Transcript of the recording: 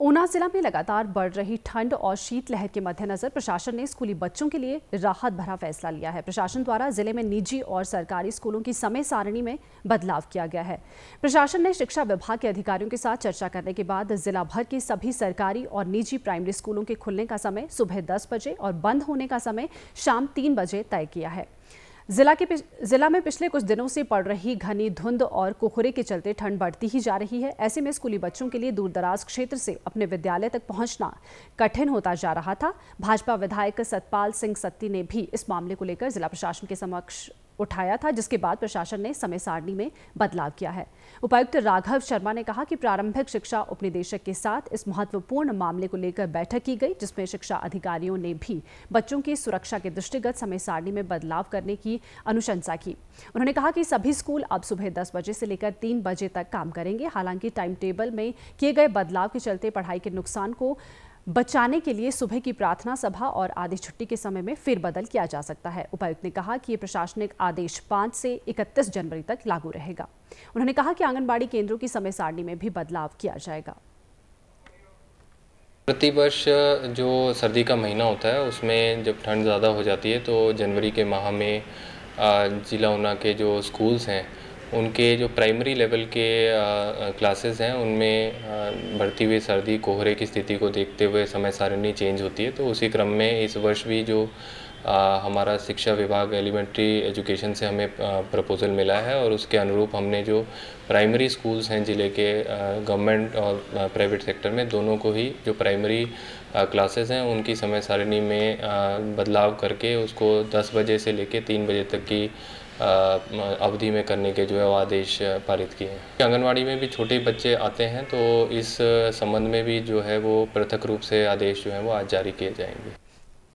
ऊना जिला में लगातार बढ़ रही ठंड और शीतलहर के मद्देनजर प्रशासन ने स्कूली बच्चों के लिए राहत भरा फैसला लिया है प्रशासन द्वारा जिले में निजी और सरकारी स्कूलों की समय सारणी में बदलाव किया गया है प्रशासन ने शिक्षा विभाग के अधिकारियों के साथ चर्चा करने के बाद जिला भर के सभी सरकारी और निजी प्राइमरी स्कूलों के खुलने का समय सुबह दस बजे और बंद होने का समय शाम तीन बजे तय किया है जिला के जिला में पिछले कुछ दिनों से पड़ रही घनी धुंध और कोहरे के चलते ठंड बढ़ती ही जा रही है ऐसे में स्कूली बच्चों के लिए दूरदराज क्षेत्र से अपने विद्यालय तक पहुंचना कठिन होता जा रहा था भाजपा विधायक सतपाल सिंह सत्ती ने भी इस मामले को लेकर जिला प्रशासन के समक्ष उठाया था जिसके बाद प्रशासन ने समय सारणी में बदलाव किया है उपायुक्त राघव शर्मा ने कहा कि प्रारंभिक शिक्षा उपनिदेशक के साथ इस महत्वपूर्ण मामले को लेकर बैठक की गई जिसमें शिक्षा अधिकारियों ने भी बच्चों की सुरक्षा के दृष्टिगत समय सारणी में बदलाव करने की अनुशंसा की उन्होंने कहा कि सभी स्कूल अब सुबह दस बजे से लेकर तीन बजे तक काम करेंगे हालांकि टाइम टेबल में किए गए बदलाव के चलते पढ़ाई के नुकसान को बचाने के लिए सुबह की प्रार्थना सभा और आधी छुट्टी के समय में फिर बदल किया जा सकता है उपायुक्त ने कहा कि ये प्रशासनिक आदेश 5 से 31 जनवरी तक लागू रहेगा उन्होंने कहा कि आंगनबाड़ी केंद्रों की समय सारणी में भी बदलाव किया जाएगा प्रतिवर्ष जो सर्दी का महीना होता है उसमें जब ठंड ज़्यादा हो जाती है तो जनवरी के माह में जिला ऊना के जो स्कूल्स हैं उनके जो प्राइमरी लेवल के क्लासेस हैं उनमें बढ़ती हुई सर्दी कोहरे की स्थिति को देखते हुए समय सारिणी चेंज होती है तो उसी क्रम में इस वर्ष भी जो आ, हमारा शिक्षा विभाग एलिमेंट्री एजुकेशन से हमें प्रपोजल मिला है और उसके अनुरूप हमने जो प्राइमरी स्कूल्स हैं ज़िले के गवर्नमेंट और प्राइवेट सेक्टर में दोनों को ही जो प्राइमरी क्लासेस हैं उनकी समय सारिणी में आ, बदलाव करके उसको 10 बजे से लेकर 3 बजे तक की अवधि में करने के जो है वो आदेश पारित किए हैं आंगनबाड़ी में भी छोटे बच्चे आते हैं तो इस संबंध में भी जो है वो पृथक रूप से आदेश जो है वो आज जारी किए जाएंगे